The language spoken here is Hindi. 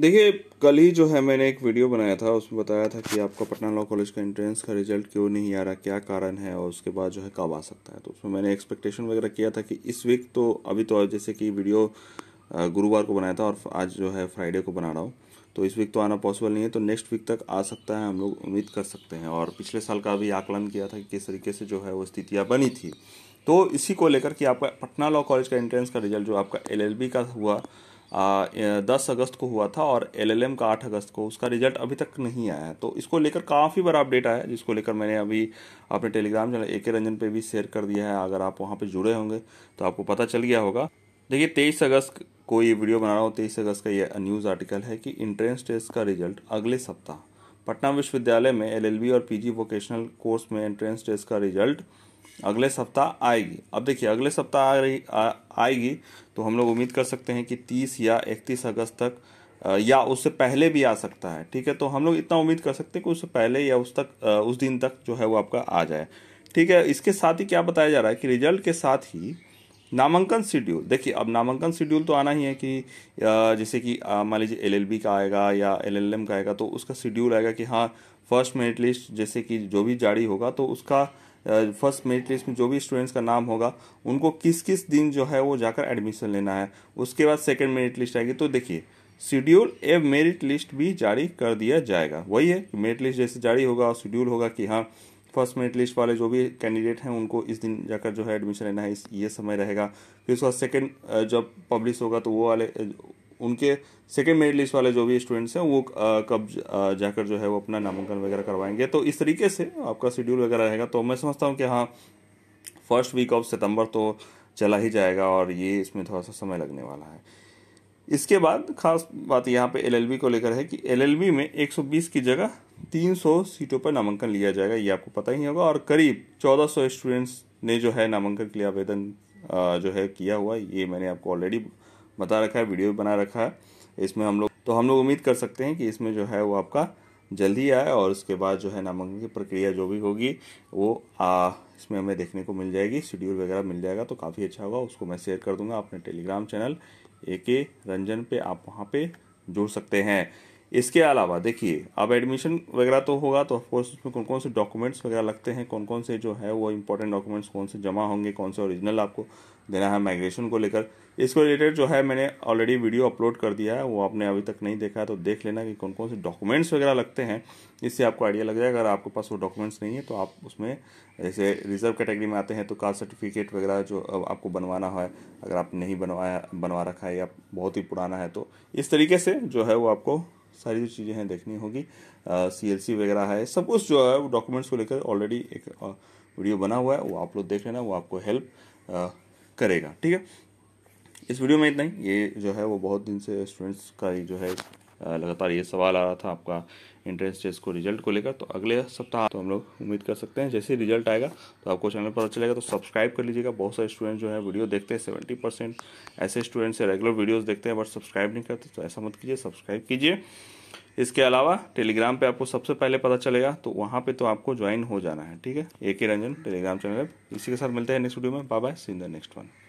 देखिए कल ही जो है मैंने एक वीडियो बनाया था उसमें बताया था कि आपका पटना लॉ कॉलेज का एंट्रेंस का रिजल्ट क्यों नहीं आ रहा क्या कारण है और उसके बाद जो है कब आ सकता है तो उसमें मैंने एक्सपेक्टेशन वगैरह किया था कि इस वीक तो अभी तो जैसे कि वीडियो गुरुवार को बनाया था और आज जो है फ्राइडे को बना रहा हूँ तो इस वीक तो आना पॉसिबल नहीं है तो नेक्स्ट वीक तक आ सकता है हम लोग उम्मीद कर सकते हैं और पिछले साल का अभी आकलन किया था कि किस तरीके से जो है वो स्थितियाँ बनी थी तो इसी को लेकर कि आपका पटना लॉ कॉलेज का एंट्रेंस का रिजल्ट जो आपका एल का हुआ दस अगस्त को हुआ था और एम का आठ अगस्त को उसका रिजल्ट अभी तक नहीं आया है तो इसको लेकर काफ़ी बड़ा अपडेट आया है जिसको लेकर मैंने अभी अपने टेलीग्राम चैनल ए के रंजन पर भी शेयर कर दिया है अगर आप वहाँ पर जुड़े होंगे तो आपको पता चल गया होगा देखिए तेईस अगस्त को ये वीडियो बना रहा हूँ तेईस अगस्त का ये न्यूज़ आर्टिकल है कि इंट्रेंस टेस्ट का रिजल्ट अगले सप्ताह पटना विश्वविद्यालय में एलएलबी और पीजी वोकेशनल कोर्स में एंट्रेंस टेस्ट का रिजल्ट अगले सप्ताह आएगी अब देखिए अगले सप्ताह आ रही आ, आएगी तो हम लोग उम्मीद कर सकते हैं कि 30 या 31 अगस्त तक या उससे पहले भी आ सकता है ठीक है तो हम लोग इतना उम्मीद कर सकते हैं कि उससे पहले या उस तक उस दिन तक जो है वो आपका आ जाए ठीक है इसके साथ ही क्या बताया जा रहा है कि रिजल्ट के साथ ही नामांकन शेड्यूल देखिए अब नामांकन शेड्यूल तो आना ही है कि जैसे कि मान लीजिए एलएलबी का आएगा या एलएलएम का आएगा तो उसका शेड्यूल आएगा कि हाँ फर्स्ट मेरिट लिस्ट जैसे कि जो भी जारी होगा तो उसका फर्स्ट मेरिट लिस्ट में जो भी स्टूडेंट्स का नाम होगा उनको किस किस दिन जो है वो जाकर एडमिशन लेना है उसके बाद सेकेंड मेरिट लिस्ट आएगी तो देखिए शेड्यूल ए मेरिट लिस्ट भी जारी कर दिया जाएगा वही है कि मेरिट लिस्ट जैसे जारी होगा और शेड्यूल होगा कि हाँ फर्स्ट मेरिट लिस्ट वाले जो भी कैंडिडेट हैं उनको इस दिन जाकर जो है एडमिशन लेना है इस ये समय रहेगा फिर उसके बाद सेकेंड जब पब्लिश होगा तो वो वाले उनके सेकेंड मेरिट लिस्ट वाले जो भी स्टूडेंट्स हैं वो कब जाकर जो है वो अपना नामांकन वगैरह करवाएंगे तो इस तरीके से आपका शेड्यूल वगैरह रहेगा तो मैं समझता हूँ कि हाँ फर्स्ट वीक ऑफ सितंबर तो चला ही जाएगा और ये इसमें थोड़ा सा समय लगने वाला है इसके बाद खास बात यहाँ पे एलएलबी को लेकर है कि एलएलबी में 120 की जगह 300 सीटों पर नामांकन लिया जाएगा ये आपको पता ही होगा और करीब 1400 स्टूडेंट्स ने जो है नामांकन के लिए आवेदन जो है किया हुआ ये मैंने आपको ऑलरेडी बता रखा है वीडियो बना रखा है इसमें हम लोग तो हम लोग उम्मीद कर सकते हैं कि इसमें जो है वो आपका जल्दी आए और उसके बाद जो है नामांकन की प्रक्रिया जो भी होगी वो आ, इसमें हमें देखने को मिल जाएगी शेड्यूल वगैरह मिल जाएगा तो काफ़ी अच्छा होगा उसको मैं शेयर कर दूंगा अपने टेलीग्राम चैनल ए के रंजन पे आप वहाँ पे जुड़ सकते हैं इसके अलावा देखिए अब एडमिशन वगैरह तो होगा तो ऑफकोर्स उसमें कौन कौन से डॉक्यूमेंट्स वगैरह लगते हैं कौन कौन से जो है वो इंपॉर्टेंट डॉक्यूमेंट्स कौन से जमा होंगे कौन से ओरिजिनल आपको देना है माइग्रेशन को लेकर इसको रिलेटेड जो है मैंने ऑलरेडी वीडियो अपलोड कर दिया है वो आपने अभी तक नहीं देखा है तो देख लेना कि कौन कौन से डॉक्यूमेंट्स वगैरह लगते हैं इससे आपको आइडिया लग जाएगा अगर आपके पास वो डॉक्यूमेंट्स नहीं है तो आप उसमें जैसे रिजर्व कैटेगरी में आते हैं तो कास्ट सर्टिफिकेट वगैरह जो आपको बनवाना है अगर आप नहीं बनवाया बनवा रखा है या बहुत ही पुराना है तो इस तरीके से जो है वो आपको सारी जो चीज़ें हैं देखनी होगी सी एल सी वगैरह है सब कुछ जो है वो डॉक्यूमेंट्स को लेकर ऑलरेडी एक वीडियो बना हुआ है वो आप लोग देख लेना वो आपको हेल्प करेगा ठीक है इस वीडियो में इतना ही ये जो है वो बहुत दिन से स्टूडेंट्स का जो है लगातार ये सवाल आ रहा था आपका इंट्रेंस टेस्ट को रिजल्ट को लेकर तो अगले सप्ताह तो हम लोग उम्मीद कर सकते हैं जैसे रिजल्ट आएगा तो आपको चैनल पर अच्छा लगेगा तो सब्सक्राइब कर लीजिएगा बहुत सारे स्टूडेंट जो है वीडियो देखते हैं सेवेंटी परसेंट ऐसे स्टूडेंट से रेगुलर वीडियोज़ देखते हैं बट सब्सक्राइब नहीं करते तो ऐसा मत कीजिए सब्सक्राइब कीजिए इसके अलावा टेलीग्राम पर आपको सबसे पहले पता चलेगा तो वहाँ पर तो आपको ज्वाइन हो जाना है ठीक है ए के रंजन टेलीग्राम चैनल इसी के साथ मिलते हैं नेक्स्ट वीडियो में bye bye see the next one